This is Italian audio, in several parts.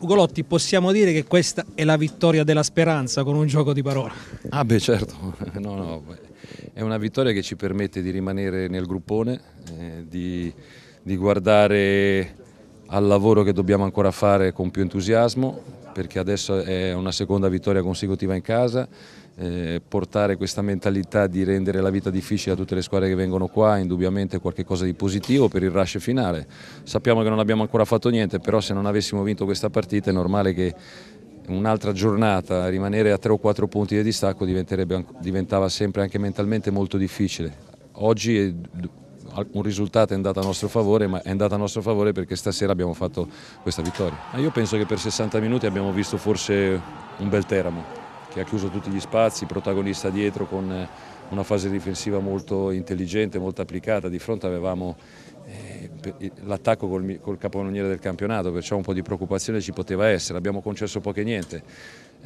Ugolotti, possiamo dire che questa è la vittoria della speranza con un gioco di parole? Ah beh certo, no, no. è una vittoria che ci permette di rimanere nel gruppone, eh, di, di guardare al lavoro che dobbiamo ancora fare con più entusiasmo perché adesso è una seconda vittoria consecutiva in casa, eh, portare questa mentalità di rendere la vita difficile a tutte le squadre che vengono qua è indubbiamente qualcosa di positivo per il rush finale. Sappiamo che non abbiamo ancora fatto niente, però se non avessimo vinto questa partita è normale che un'altra giornata, rimanere a 3 o 4 punti di distacco diventava sempre anche mentalmente molto difficile. Oggi è un risultato è andato a nostro favore, ma è andato a nostro favore perché stasera abbiamo fatto questa vittoria. Ma ah, Io penso che per 60 minuti abbiamo visto forse un bel Teramo, che ha chiuso tutti gli spazi, protagonista dietro con eh, una fase difensiva molto intelligente, molto applicata, di fronte avevamo eh, l'attacco col, col capocannoniere del campionato, perciò un po' di preoccupazione ci poteva essere, abbiamo concesso poco e niente.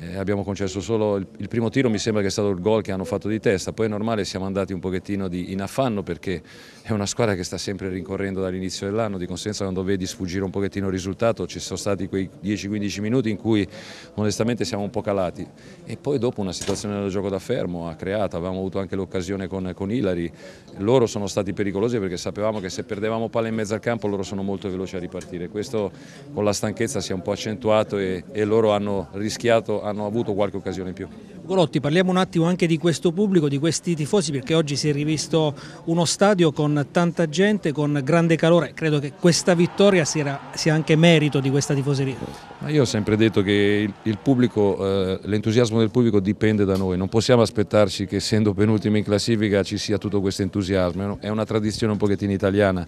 Eh, abbiamo concesso solo il, il, primo tiro, mi sembra che sia stato il gol che hanno fatto di testa, poi è normale siamo andati un pochettino di, in affanno perché è una squadra che sta sempre rincorrendo dall'inizio dell'anno, di conseguenza quando vedi sfuggire un pochettino il risultato ci sono stati quei 10-15 minuti in cui onestamente siamo un po' calati e poi dopo una situazione del gioco da fermo ha creato, avevamo avuto anche l'occasione con, con Ilari, loro sono stati pericolosi perché sapevamo che se perdevamo palle in mezzo al campo loro sono molto veloci a ripartire, questo con la stanchezza si è un po' accentuato e, e loro hanno rischiato hanno avuto qualche occasione in più. Golotti, parliamo un attimo anche di questo pubblico, di questi tifosi, perché oggi si è rivisto uno stadio con tanta gente, con grande calore. Credo che questa vittoria sia, anche merito di questa tifoseria. Ma io ho sempre detto che eh, l'entusiasmo del pubblico dipende da noi. Non possiamo aspettarci che essendo penultimi in classifica ci sia tutto questo entusiasmo. È una tradizione un pochettino italiana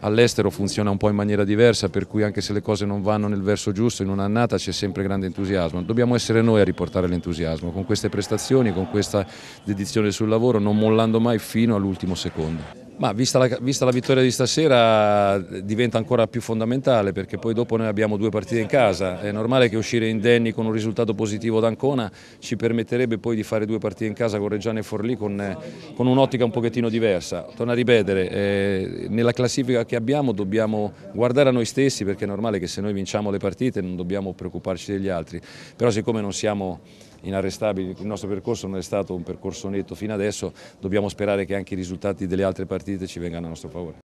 all'estero funziona un po' in maniera diversa, per cui anche se le cose non vanno nel verso giusto in un'annata c'è sempre grande entusiasmo. Dobbiamo essere noi a riportare l'entusiasmo con queste prestazioni, con questa dedizione sul lavoro, non mollando mai fino all'ultimo secondo. Ma vista la, vista la, vittoria di stasera diventa ancora più fondamentale perché poi dopo noi abbiamo due partite in casa, è normale che uscire indenni con un risultato positivo ad Ancona ci permetterebbe poi di fare due partite in casa con Reggiano e Forlì con, con un'ottica un pochettino diversa. Torno a ripetere, eh, nella classifica che abbiamo dobbiamo guardare a noi stessi perché è normale che se noi vinciamo le partite non dobbiamo preoccuparci degli altri, però siccome non siamo inarrestabili, il nostro percorso non è stato un percorso netto fino adesso, dobbiamo sperare che anche i risultati delle altre partite ci vengano a nostro favore.